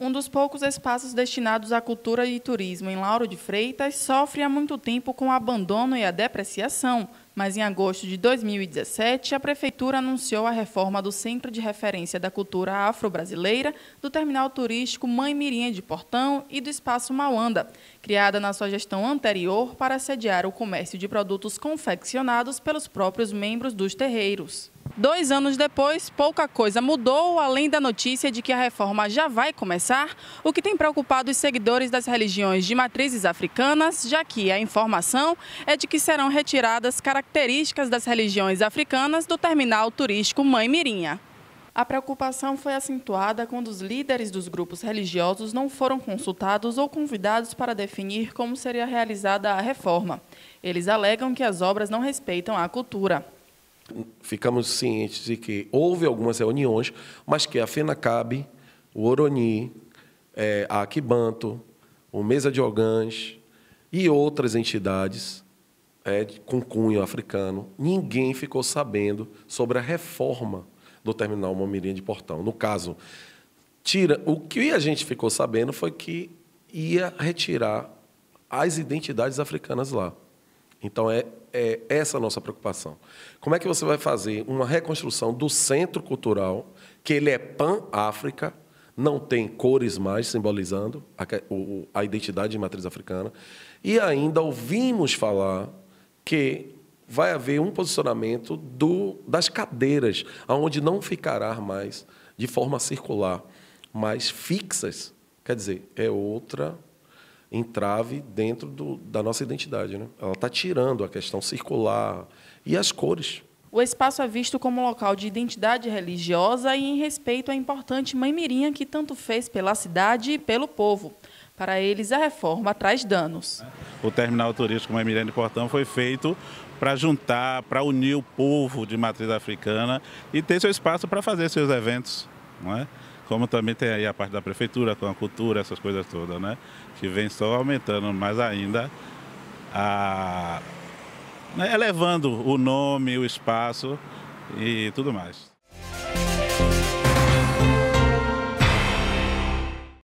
um dos poucos espaços destinados à cultura e turismo em Lauro de Freitas, sofre há muito tempo com o abandono e a depreciação, mas em agosto de 2017, a Prefeitura anunciou a reforma do Centro de Referência da Cultura Afro-Brasileira, do Terminal Turístico Mãe Mirinha de Portão e do Espaço Mauanda, criada na sua gestão anterior para sediar o comércio de produtos confeccionados pelos próprios membros dos terreiros. Dois anos depois, pouca coisa mudou, além da notícia de que a reforma já vai começar, o que tem preocupado os seguidores das religiões de matrizes africanas, já que a informação é de que serão retiradas características das religiões africanas do terminal turístico Mãe Mirinha. A preocupação foi acentuada quando os líderes dos grupos religiosos não foram consultados ou convidados para definir como seria realizada a reforma. Eles alegam que as obras não respeitam a cultura ficamos cientes de que houve algumas reuniões, mas que a FENACAB, o Oroni, é, a Aquibanto, o Mesa de Ogãs e outras entidades é, com cunho africano, ninguém ficou sabendo sobre a reforma do terminal Momirim de Portão. No caso, tira, o que a gente ficou sabendo foi que ia retirar as identidades africanas lá. Então, é, é essa a nossa preocupação. Como é que você vai fazer uma reconstrução do centro cultural, que ele é pan-África, não tem cores mais simbolizando a, a, identidade de matriz africana. E ainda ouvimos falar que vai haver um posicionamento do, das cadeiras, onde não ficará mais de forma circular, mas fixas. Quer dizer, é outra entrave dentro do, da nossa identidade. Né? Ela está tirando a questão circular e as cores. O espaço é visto como local de identidade religiosa e em respeito à importante Mãe Mirinha que tanto fez pela cidade e pelo povo. Para eles, a reforma traz danos. O terminal turístico Mãe Mirinha de Portão foi feito para juntar, para unir o povo de matriz africana e ter seu espaço para fazer seus eventos. Não é? como também tem aí a parte da prefeitura, com a cultura, essas coisas todas, né? Que vem só aumentando mais ainda a. Né, elevando o nome, o espaço e tudo mais.